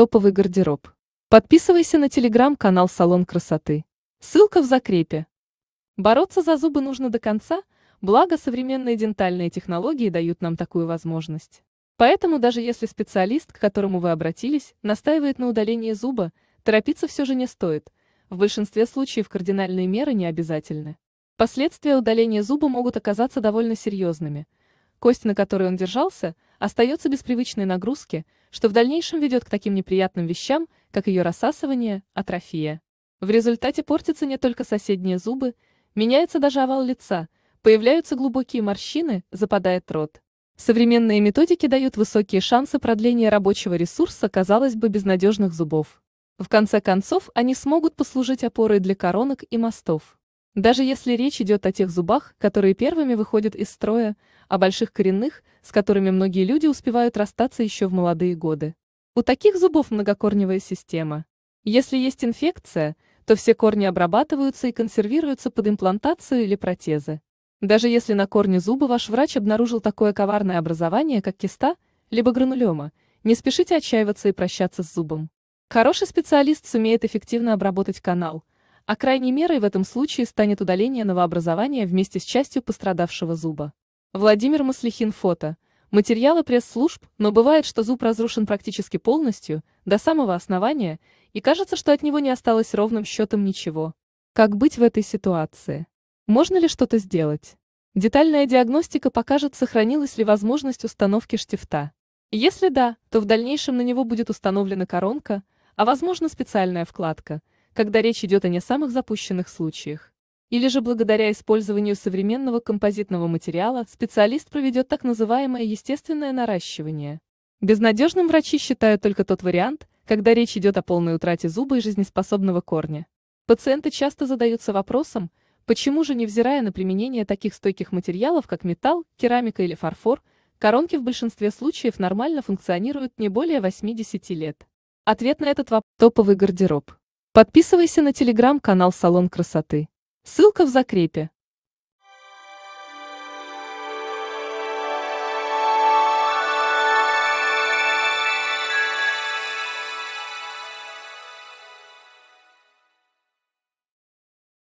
Топовый гардероб. Подписывайся на телеграм-канал «Салон красоты». Ссылка в закрепе. Бороться за зубы нужно до конца, благо современные дентальные технологии дают нам такую возможность. Поэтому даже если специалист, к которому вы обратились, настаивает на удалении зуба, торопиться все же не стоит. В большинстве случаев кардинальные меры не обязательны. Последствия удаления зуба могут оказаться довольно серьезными. Кость, на которой он держался – остается без привычной нагрузки, что в дальнейшем ведет к таким неприятным вещам, как ее рассасывание, атрофия. В результате портятся не только соседние зубы, меняется даже овал лица, появляются глубокие морщины, западает рот. Современные методики дают высокие шансы продления рабочего ресурса, казалось бы, безнадежных зубов. В конце концов, они смогут послужить опорой для коронок и мостов. Даже если речь идет о тех зубах, которые первыми выходят из строя, о больших коренных, с которыми многие люди успевают расстаться еще в молодые годы. У таких зубов многокорневая система. Если есть инфекция, то все корни обрабатываются и консервируются под имплантацию или протезы. Даже если на корне зуба ваш врач обнаружил такое коварное образование, как киста, либо гранулема, не спешите отчаиваться и прощаться с зубом. Хороший специалист сумеет эффективно обработать канал, а крайней мерой в этом случае станет удаление новообразования вместе с частью пострадавшего зуба. Владимир Маслихин фото. Материалы пресс-служб, но бывает, что зуб разрушен практически полностью, до самого основания, и кажется, что от него не осталось ровным счетом ничего. Как быть в этой ситуации? Можно ли что-то сделать? Детальная диагностика покажет, сохранилась ли возможность установки штифта. Если да, то в дальнейшем на него будет установлена коронка, а возможно специальная вкладка, когда речь идет о не самых запущенных случаях или же благодаря использованию современного композитного материала специалист проведет так называемое естественное наращивание. Безнадежным врачи считают только тот вариант, когда речь идет о полной утрате зуба и жизнеспособного корня. Пациенты часто задаются вопросом, почему же, невзирая на применение таких стойких материалов, как металл, керамика или фарфор, коронки в большинстве случаев нормально функционируют не более 80 лет. Ответ на этот вопрос – топовый гардероб. Подписывайся на телеграм-канал «Салон красоты» ссылка в закрепе